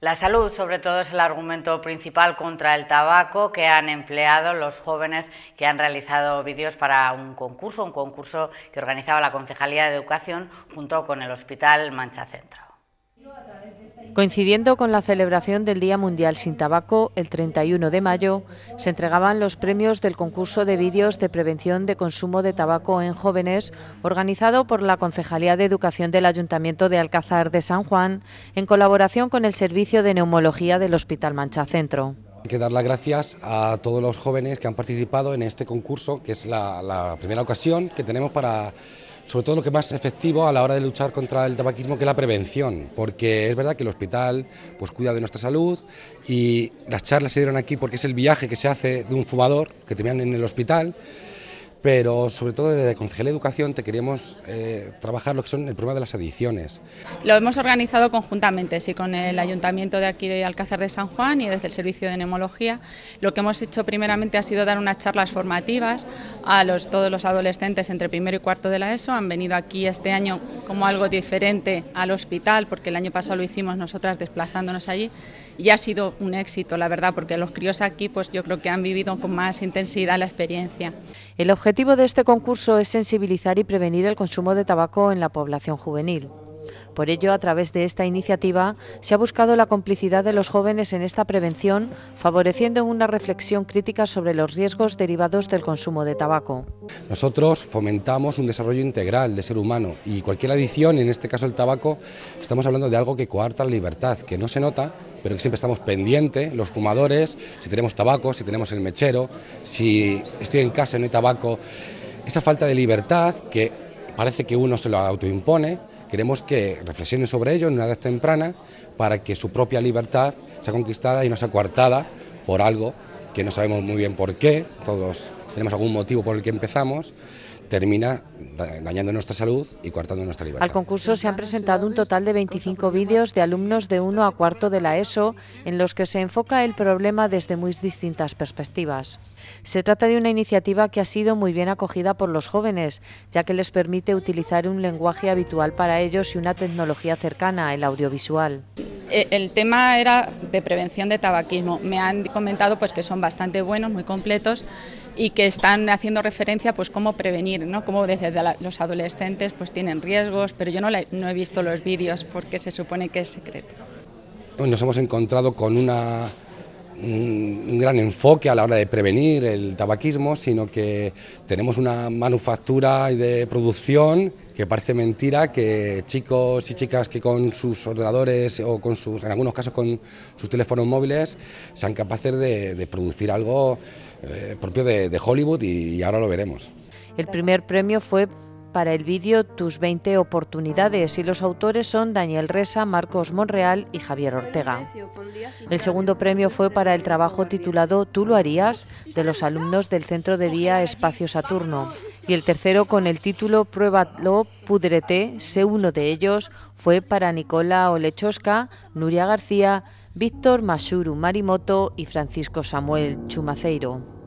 La salud, sobre todo, es el argumento principal contra el tabaco que han empleado los jóvenes que han realizado vídeos para un concurso, un concurso que organizaba la Concejalía de Educación junto con el Hospital Mancha Centro. Coincidiendo con la celebración del Día Mundial sin Tabaco, el 31 de mayo, se entregaban los premios del concurso de vídeos de prevención de consumo de tabaco en jóvenes, organizado por la Concejalía de Educación del Ayuntamiento de Alcázar de San Juan, en colaboración con el Servicio de Neumología del Hospital Mancha Centro. Hay que dar las gracias a todos los jóvenes que han participado en este concurso, que es la primera ocasión que tenemos para sobre todo lo que más efectivo a la hora de luchar contra el tabaquismo, que la prevención, porque es verdad que el hospital pues, cuida de nuestra salud y las charlas se dieron aquí porque es el viaje que se hace de un fumador que tenían en el hospital pero sobre todo desde concejal de Educación te queríamos eh, trabajar lo que son el problema de las adicciones. Lo hemos organizado conjuntamente, sí, con el Ayuntamiento de aquí de Alcázar de San Juan y desde el Servicio de Enemología... Lo que hemos hecho primeramente ha sido dar unas charlas formativas a todos los adolescentes entre primero y cuarto de la ESO. Han venido aquí este año como algo diferente al hospital, porque el año pasado lo hicimos nosotras desplazándonos allí y ha sido un éxito, la verdad, porque los críos aquí pues yo creo que han vivido con más intensidad la experiencia. El objetivo de este concurso es sensibilizar y prevenir el consumo de tabaco en la población juvenil. Por ello, a través de esta iniciativa, se ha buscado la complicidad de los jóvenes en esta prevención, favoreciendo una reflexión crítica sobre los riesgos derivados del consumo de tabaco. Nosotros fomentamos un desarrollo integral del ser humano y cualquier adición, en este caso el tabaco, estamos hablando de algo que coarta la libertad, que no se nota, pero que siempre estamos pendientes, los fumadores, si tenemos tabaco, si tenemos el mechero, si estoy en casa y no hay tabaco. Esa falta de libertad que parece que uno se lo autoimpone, Queremos que reflexionen sobre ello en una edad temprana para que su propia libertad sea conquistada y no sea coartada por algo que no sabemos muy bien por qué, todos tenemos algún motivo por el que empezamos termina dañando nuestra salud y coartando nuestra libertad. Al concurso se han presentado un total de 25 vídeos de alumnos de 1 a 4 de la ESO en los que se enfoca el problema desde muy distintas perspectivas. Se trata de una iniciativa que ha sido muy bien acogida por los jóvenes, ya que les permite utilizar un lenguaje habitual para ellos y una tecnología cercana, el audiovisual. Eh, el tema era de prevención de tabaquismo. Me han comentado pues que son bastante buenos, muy completos y que están haciendo referencia pues cómo prevenir, ¿no? Cómo desde los adolescentes pues tienen riesgos, pero yo no, no he visto los vídeos porque se supone que es secreto. Pues nos hemos encontrado con una un gran enfoque a la hora de prevenir el tabaquismo, sino que tenemos una manufactura y de producción que parece mentira que chicos y chicas que con sus ordenadores o con sus, en algunos casos con sus teléfonos móviles sean capaces de, producir algo eh, propio de, Hollywood y, y ahora lo veremos. El primer premio fue para el vídeo Tus 20 oportunidades y los autores son Daniel Resa, Marcos Monreal y Javier Ortega. El segundo premio fue para el trabajo titulado Tú lo harías de los alumnos del Centro de Día Espacio Saturno y el tercero con el título Pruébalo, pudrete, sé uno de ellos fue para Nicola Olechoska, Nuria García, Víctor Masuru Marimoto y Francisco Samuel Chumaceiro.